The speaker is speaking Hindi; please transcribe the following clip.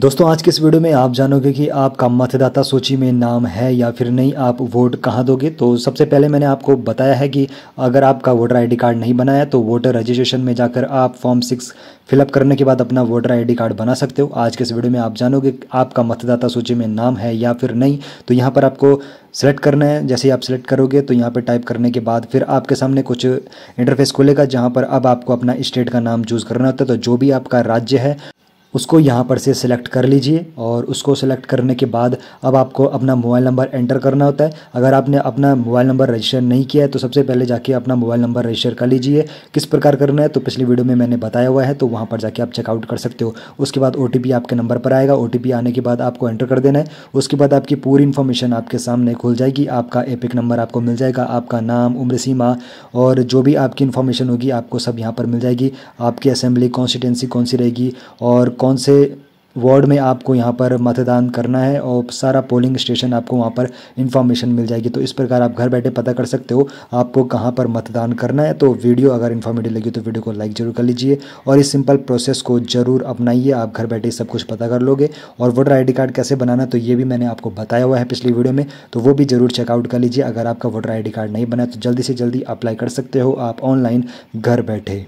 दोस्तों आज के इस वीडियो में आप जानोगे कि आपका मतदाता सूची में नाम है या फिर नहीं आप वोट कहाँ दोगे तो सबसे पहले मैंने आपको बताया है कि अगर आपका वोटर आईडी कार्ड नहीं बनाया तो वोटर रजिस्ट्रेशन में जाकर आप फॉर्म सिक्स फिलअप करने के बाद अपना वोटर आईडी कार्ड बना सकते हो आज के इस वीडियो में आप जानोगे आपका मतदाता सूची में नाम है या फिर नहीं तो यहाँ पर आपको सेलेक्ट करना है जैसे ही आप सेलेक्ट करोगे तो यहाँ पर टाइप करने के बाद फिर आपके सामने कुछ इंटरफेस खुलेगा जहाँ पर अब आपको अपना स्टेट का नाम चूज़ करना होता है तो जो भी आपका राज्य है उसको यहाँ पर से सिलेक्ट कर लीजिए और उसको सिलेक्ट करने के बाद अब आपको अपना मोबाइल नंबर एंटर करना होता है अगर आपने अपना मोबाइल नंबर रजिस्टर नहीं किया है तो सबसे पहले जाके अपना मोबाइल नंबर रजिस्टर कर लीजिए किस प्रकार करना है तो पिछली वीडियो में मैंने बताया हुआ है तो वहाँ पर जाके आप चेकआउट कर सकते हो उसके बाद ओ आपके नंबर पर आएगा ओ आने के बाद आपको एंटर कर देना है उसके बाद आपकी पूरी इन्फॉर्मेशन आपके सामने खुल जाएगी आपका एपिक नंबर आपको मिल जाएगा आपका नाम उम्र सीमा और जो भी आपकी इन्फॉर्मेशन होगी आपको सब यहाँ पर मिल जाएगी आपकी असेंबली कॉन्स्टिटेंसी कौन सी रहेगी और कौन से वार्ड में आपको यहाँ पर मतदान करना है और सारा पोलिंग स्टेशन आपको वहाँ पर इन्फॉर्मेशन मिल जाएगी तो इस प्रकार आप घर बैठे पता कर सकते हो आपको कहाँ पर मतदान करना है तो वीडियो अगर इन्फॉर्मेटिव लगी तो वीडियो को लाइक जरूर कर लीजिए और इस सिंपल प्रोसेस को जरूर अपनाइए आप घर बैठे सब कुछ पता कर लोगे और वोटर आई कार्ड कैसे बनाना तो ये भी मैंने आपको बताया हुआ है पिछली वीडियो में तो वो भी जरूर चेकआउट कर लीजिए अगर आपका वोटर आई कार्ड नहीं बना तो जल्दी से जल्दी अप्लाई कर सकते हो आप ऑनलाइन घर बैठे